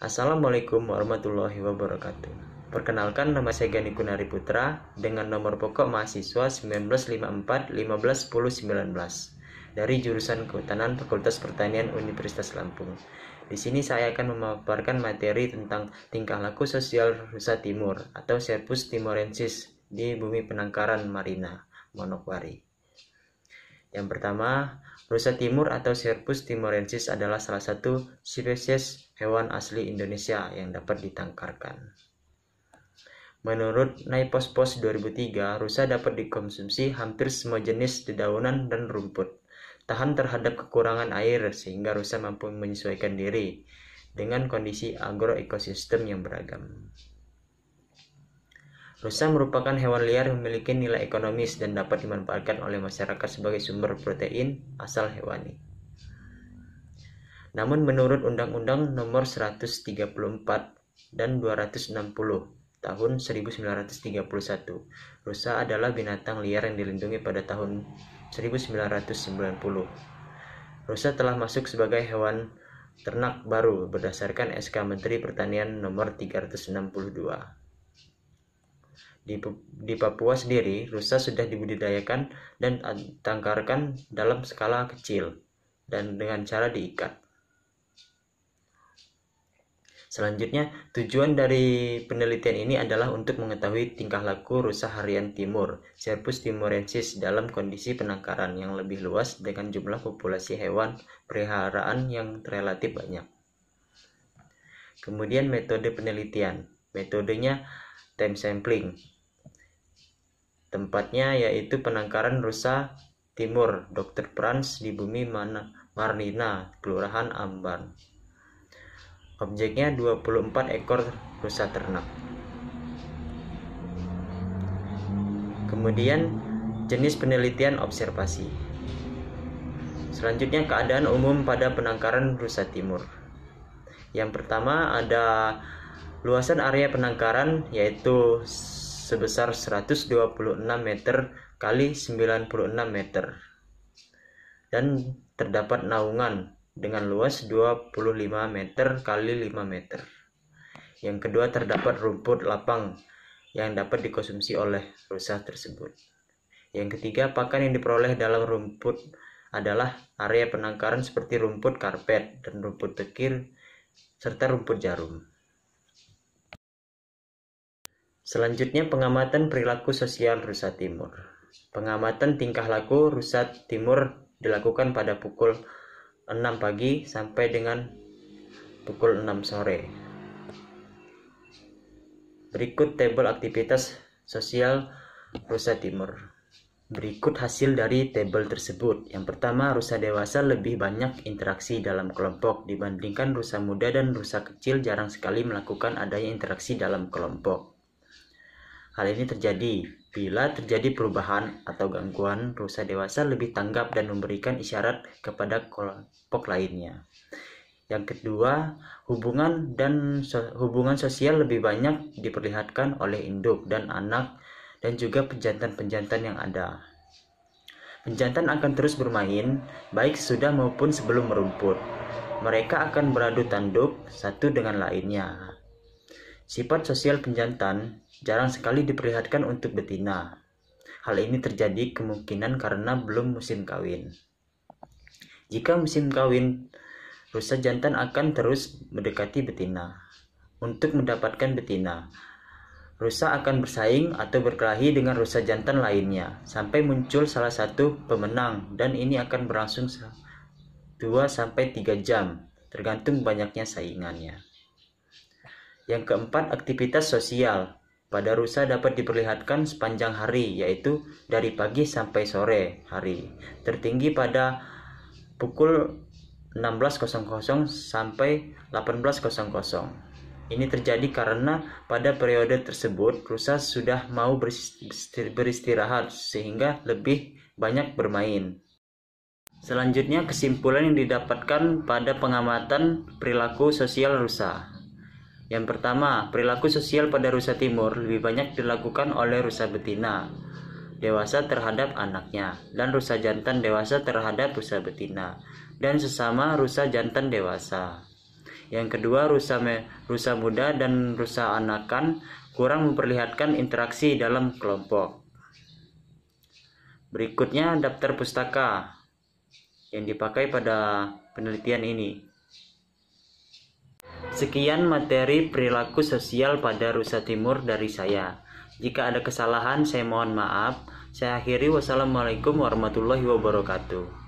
Assalamualaikum warahmatullahi wabarakatuh. Perkenalkan nama saya Gani Kunari Putra dengan nomor pokok mahasiswa 1954 dari jurusan Kehutanan Fakultas Pertanian Universitas Lampung. Di sini saya akan memaparkan materi tentang tingkah laku sosial Rusa Timur atau Serpus Timorensis di Bumi Penangkaran Marina, Monokwari. Yang pertama, rusa timur atau Cervus timorensis adalah salah satu spesies hewan asli Indonesia yang dapat ditangkarkan. Menurut Naipospos 2003, rusa dapat dikonsumsi hampir semua jenis dedaunan dan rumput. Tahan terhadap kekurangan air sehingga rusa mampu menyesuaikan diri dengan kondisi agroekosistem yang beragam. Rusa merupakan hewan liar yang memiliki nilai ekonomis dan dapat dimanfaatkan oleh masyarakat sebagai sumber protein asal hewani. Namun menurut Undang-Undang Nomor 134 dan 260 tahun 1931, rusa adalah binatang liar yang dilindungi pada tahun 1990. Rusa telah masuk sebagai hewan ternak baru berdasarkan SK Menteri Pertanian Nomor 362. Di, di Papua sendiri, rusa sudah dibudidayakan dan tangkarkan dalam skala kecil dan dengan cara diikat. Selanjutnya, tujuan dari penelitian ini adalah untuk mengetahui tingkah laku rusa harian timur, Serpus timorensis, dalam kondisi penangkaran yang lebih luas dengan jumlah populasi hewan peliharaan yang relatif banyak. Kemudian metode penelitian. Metodenya time sampling. Tempatnya yaitu Penangkaran Rusa Timur, Dr. Prans di Bumi Mana Marnina, Kelurahan Amban. Objeknya 24 ekor rusa ternak. Kemudian jenis penelitian observasi. Selanjutnya keadaan umum pada penangkaran rusa timur. Yang pertama ada luasan area penangkaran yaitu sebesar 126 meter kali 96 meter dan terdapat naungan dengan luas 25 meter kali 5 meter. Yang kedua terdapat rumput lapang yang dapat dikonsumsi oleh rusa tersebut. Yang ketiga, pakan yang diperoleh dalam rumput adalah area penangkaran seperti rumput karpet dan rumput tekir serta rumput jarum. Selanjutnya pengamatan perilaku sosial rusa timur. Pengamatan tingkah laku rusa timur dilakukan pada pukul 6 pagi sampai dengan pukul 6 sore. Berikut tabel aktivitas sosial rusa timur. Berikut hasil dari tabel tersebut. Yang pertama, rusa dewasa lebih banyak interaksi dalam kelompok dibandingkan rusa muda dan rusa kecil jarang sekali melakukan adanya interaksi dalam kelompok. Hal ini terjadi bila terjadi perubahan atau gangguan rusa dewasa lebih tanggap dan memberikan isyarat kepada kelompok lainnya. Yang kedua, hubungan dan so hubungan sosial lebih banyak diperlihatkan oleh induk dan anak dan juga pejantan-pejantan yang ada. Pejantan akan terus bermain baik sudah maupun sebelum merumput. Mereka akan beradu tanduk satu dengan lainnya Sifat sosial penjantan jarang sekali diperlihatkan untuk betina. Hal ini terjadi kemungkinan karena belum musim kawin. Jika musim kawin, rusa jantan akan terus mendekati betina. Untuk mendapatkan betina, rusa akan bersaing atau berkelahi dengan rusa jantan lainnya sampai muncul salah satu pemenang dan ini akan berlangsung 2 sampai 3 jam tergantung banyaknya saingannya. Yang keempat, aktivitas sosial. Pada rusa dapat diperlihatkan sepanjang hari, yaitu dari pagi sampai sore hari. Tertinggi pada pukul 16.00 sampai 18.00. Ini terjadi karena pada periode tersebut rusa sudah mau beristirahat sehingga lebih banyak bermain. Selanjutnya kesimpulan yang didapatkan pada pengamatan perilaku sosial rusa. Yang pertama, perilaku sosial pada rusa timur lebih banyak dilakukan oleh rusa betina dewasa terhadap anaknya dan rusa jantan dewasa terhadap rusa betina dan sesama rusa jantan dewasa. Yang kedua, rusa me, rusa muda dan rusa anakan kurang memperlihatkan interaksi dalam kelompok. Berikutnya daftar pustaka yang dipakai pada penelitian ini. Sekian materi perilaku sosial pada Rusa Timur dari saya. Jika ada kesalahan, saya mohon maaf. Saya akhiri wassalamualaikum warahmatullahi wabarakatuh.